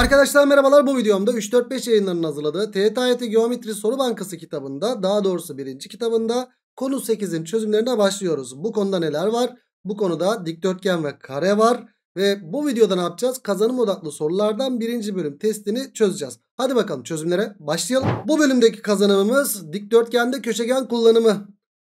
Arkadaşlar merhabalar bu videomda 3-4-5 yayınlarının hazırladığı TYT Geometri Soru Bankası kitabında daha doğrusu birinci kitabında konu 8'in çözümlerine başlıyoruz. Bu konuda neler var? Bu konuda dikdörtgen ve kare var. Ve bu videoda ne yapacağız? Kazanım odaklı sorulardan birinci bölüm testini çözeceğiz. Hadi bakalım çözümlere başlayalım. Bu bölümdeki kazanımımız dikdörtgende köşegen kullanımı.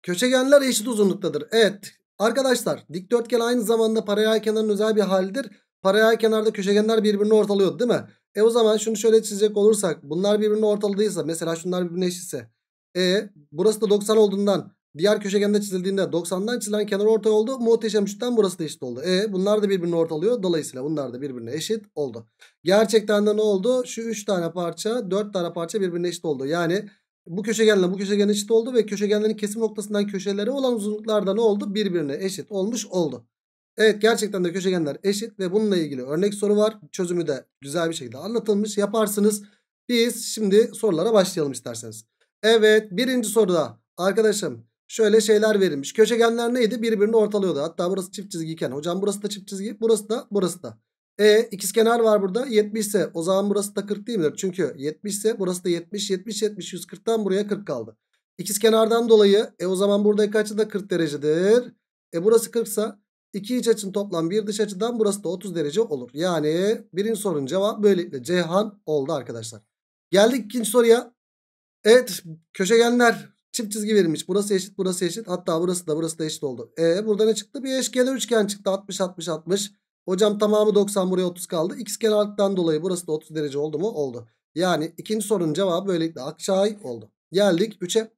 Köşegenler eşit uzunluktadır. Evet arkadaşlar dikdörtgen aynı zamanda paralel kenarın özel bir halidir. Paralel kenarda köşegenler birbirini ortalıyordu değil mi? E o zaman şunu şöyle çizecek olursak bunlar birbirini ortaladıysa mesela şunlar birbirine eşitse. E burası da 90 olduğundan diğer köşegende çizildiğinde 90'dan çizilen kenar ortay oldu. Muhteşem üçten burası da eşit oldu. E bunlar da birbirini ortalıyor. Dolayısıyla bunlar da birbirine eşit oldu. Gerçekten de ne oldu? Şu 3 tane parça 4 tane parça birbirine eşit oldu. Yani bu köşegenle bu köşegen eşit oldu ve köşegenlerin kesim noktasından köşelere olan uzunluklarda ne oldu? Birbirine eşit olmuş oldu. Evet gerçekten de köşegenler eşit ve bununla ilgili örnek soru var. Çözümü de güzel bir şekilde anlatılmış. Yaparsınız. Biz şimdi sorulara başlayalım isterseniz. Evet birinci soruda arkadaşım şöyle şeyler verilmiş. Köşegenler neydi? Birbirini ortalıyordu. Hatta burası çift çizgiyken. Hocam burası da çift çizgi. Burası da burası da. E ikizkenar var burada 70 ise o zaman burası da 40 değil midir? Çünkü 70 ise burası da 70 70 70 140'tan buraya 40 kaldı. İkizkenardan dolayı e o zaman burada açı da 40 derecedir. E burası 40 ise İki iç açın toplam bir dış açıdan burası da 30 derece olur. Yani birinci sorunun cevabı böylelikle Cehan oldu arkadaşlar. Geldik ikinci soruya. Evet köşegenler çift çizgi verilmiş. Burası eşit burası eşit hatta burası da burası da eşit oldu. E burada ne çıktı? Bir eşkenar üçgen çıktı 60 60 60. Hocam tamamı 90 buraya 30 kaldı. X kenarlıktan dolayı burası da 30 derece oldu mu? Oldu. Yani ikinci sorunun cevabı böylelikle Akçay oldu. Geldik 3'e.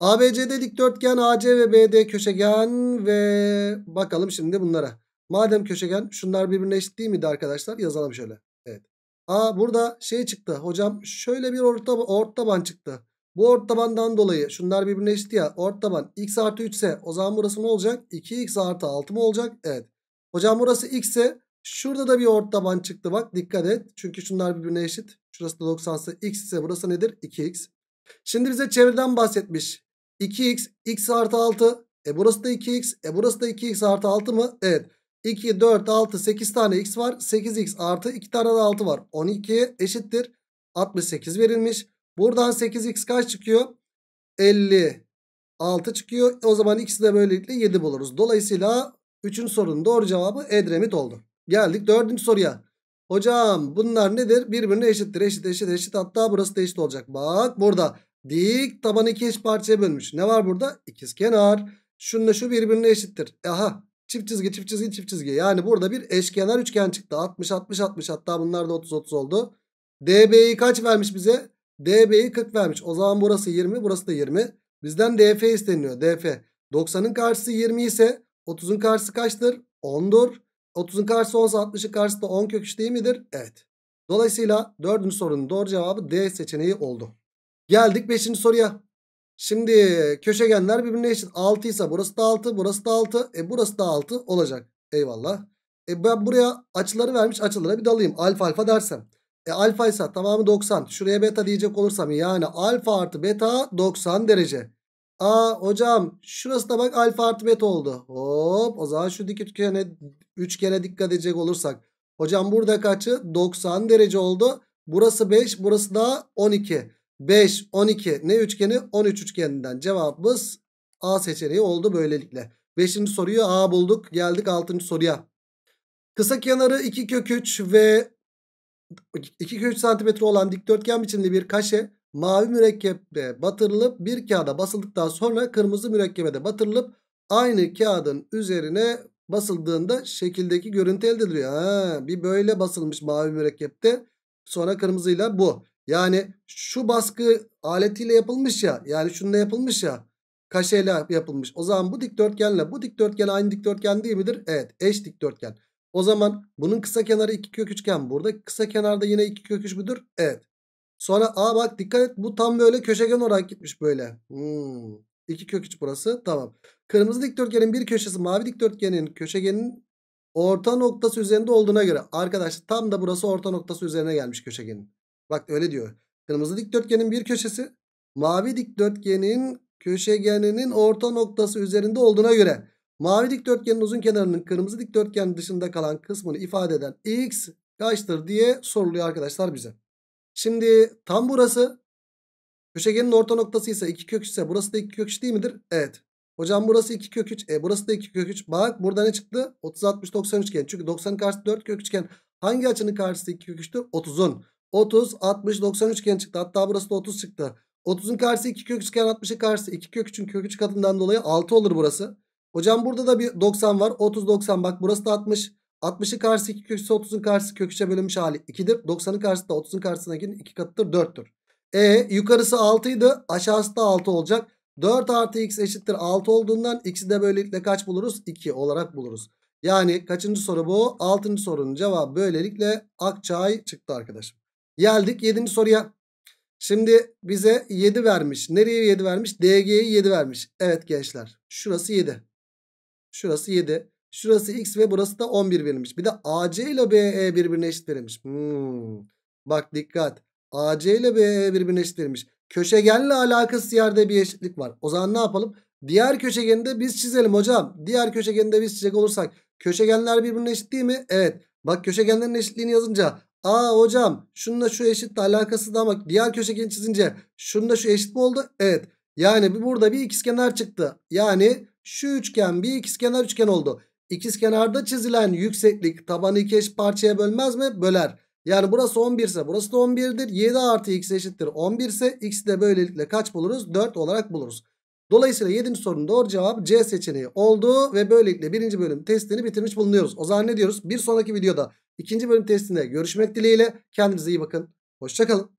ABC'de dikdörtgen AC ve BD köşegen ve bakalım şimdi bunlara. Madem köşegen şunlar birbirine eşit değil miydi arkadaşlar? Yazalım şöyle. Evet. Aa burada şey çıktı. Hocam şöyle bir orta, orta taban çıktı. Bu orta tabandan dolayı şunlar birbirine eşit ya. Orta taban x artı 3 ise o zaman burası ne olacak? 2x artı 6 mı olacak? Evet. Hocam burası x ise şurada da bir orta taban çıktı. Bak dikkat et. Çünkü şunlar birbirine eşit. Şurası da 90 ise x ise burası nedir? 2x. Şimdi bize çevreden bahsetmiş. 2x x artı 6. E burası da 2x. E burası da 2x artı 6 mı? Evet. 2, 4, 6, 8 tane x var. 8x artı 2 tane de 6 var. 12 eşittir. 68 verilmiş. Buradan 8x kaç çıkıyor? 56 çıkıyor. O zaman ikisi de böylelikle 7 buluruz. Dolayısıyla 3. sorunun doğru cevabı Edremit oldu. Geldik 4. soruya. Hocam bunlar nedir? Birbirine eşittir. Eşit eşit eşit hatta burası da eşit olacak. Bak burada Dik tabanı iki eş parçaya bölmüş. Ne var burada? İkiz kenar. Şununla şu birbirine eşittir. E, aha çift çizgi çift çizgi çift çizgi. Yani burada bir eşkenar üçgen çıktı. 60 60 60 hatta bunlar da 30 30 oldu. DB'yi kaç vermiş bize? DB'yi 40 vermiş. O zaman burası 20 burası da 20. Bizden DF isteniyor. DF. 90'ın karşısı 20 ise 30'un karşısı kaçtır? 10'dur. 30'un karşısı 10 60'ın karşısı da 10 kök değil midir? Evet. Dolayısıyla dördüncü sorunun doğru cevabı D seçeneği oldu. Geldik 5. soruya. Şimdi köşegenler birbirine eşit. 6 ise burası da 6, burası da 6. E burası da 6 olacak. Eyvallah. E ben buraya açıları vermiş açılara bir dalayım. Alfa alfa dersem. E alfa ise tamamı 90. Şuraya beta diyecek olursam yani alfa artı beta 90 derece. Aa hocam şurası da bak alfa artı beta oldu. Hop o zaman şu dik üçgene, üçgene dikkat edecek olursak. Hocam burada kaçı? 90 derece oldu. Burası 5 burası da 12. 5, 12 ne üçgeni? 13 üçgeninden cevabımız A seçeneği oldu böylelikle. 5. soruyu A bulduk. Geldik 6. soruya. Kısa kenarı 2 kök 3 ve 2 kök 3 santimetre olan dikdörtgen biçimli bir kaşe mavi mürekkebe batırılıp bir kağıda basıldıktan sonra kırmızı mürekkebe de batırılıp aynı kağıdın üzerine basıldığında şekildeki görüntü elde ediliyor. Ha, bir böyle basılmış mavi mürekkepte sonra kırmızıyla bu. Yani şu baskı aletiyle yapılmış ya. Yani şununla yapılmış ya. Kaşeyle yapılmış. O zaman bu dikdörtgenle bu dikdörtgen aynı dikdörtgen değil midir? Evet eş dikdörtgen. O zaman bunun kısa kenarı 2 kök üçgen. Burada kısa kenarda yine 2 kök üç müdür? Evet. Sonra a bak dikkat et bu tam böyle köşegen olarak gitmiş böyle. Hmm. kök üç burası tamam. Kırmızı dikdörtgenin bir köşesi mavi dikdörtgenin köşegenin orta noktası üzerinde olduğuna göre arkadaşlar tam da burası orta noktası üzerine gelmiş köşegenin. Bak öyle diyor. Kırmızı dikdörtgenin bir köşesi mavi dikdörtgenin köşegeninin orta noktası üzerinde olduğuna göre mavi dikdörtgenin uzun kenarının kırmızı dikdörtgen dışında kalan kısmını ifade eden x kaçtır diye soruluyor arkadaşlar bize. Şimdi tam burası köşegenin orta noktası ise 2 kök ise burası da 2 kök 3 değil midir? Evet. Hocam burası 2 kök 3. E burası da 2 kök 3. Bak burada ne çıktı? 30 60 90 üçgen. Çünkü 90 karşısı 4 kök üçgen. Hangi açının karşısı 2 kök 3'tür? 30'un. 30, 60, 93 üçgen çıktı. Hatta burası da 30 çıktı. 30'un karşısı 2 kök 3'ken 60'ın karşısı 2 kök 3'ün kök 3 katından dolayı 6 olur burası. Hocam burada da bir 90 var. 30 90 bak burası da 60. 60'ın karşısı 2 kök 30'un karşısı kök 3'e bölünmüş hali 2'dir. 90'ın karşısı da 30'un karşısındakinin 2 katıdır 4'tür. E yukarısı 6 idi aşağısı da 6 olacak. 4 artı x eşittir 6 olduğundan x'i de böylelikle kaç buluruz? 2 olarak buluruz. Yani kaçıncı soru bu? 6. sorunun cevabı böylelikle Akçay çıktı arkadaşım. Geldik 7. soruya. Şimdi bize 7 vermiş. Nereye 7 vermiş? DG'ye 7 vermiş. Evet gençler. Şurası 7. Şurası 7. Şurası x ve burası da 11 verilmiş. Bir de AC ile BE birbirine eşit verilmiş. Hmm. Bak dikkat. AC ile BE birbirine eşit verilmiş. Köşegenle alakası yerde bir eşitlik var. O zaman ne yapalım? Diğer köşegeni de biz çizelim hocam. Diğer köşegeni de biz çizecek olursak. Köşegenler birbirine eşit değil mi? Evet. Bak köşegenlerin eşitliğini yazınca Aa hocam şununla şu eşitle alakası da ama diğer köşegeni çizince şununla şu eşit mi oldu? Evet. Yani burada bir ikizkenar çıktı. Yani şu üçgen bir ikizkenar üçgen oldu. İkizkenarda çizilen yükseklik tabanı iki eşit parçaya bölmez mi? Böler. Yani burası 11 ise burası da 11'dir. 7 artı x eşittir 11 ise x de böylelikle kaç buluruz? 4 olarak buluruz. Dolayısıyla 7. sorunun doğru cevabı C seçeneği oldu ve böylelikle 1. bölüm testini bitirmiş bulunuyoruz. O zaman ne diyoruz? Bir sonraki videoda 2. bölüm testinde görüşmek dileğiyle. Kendinize iyi bakın. Hoşçakalın.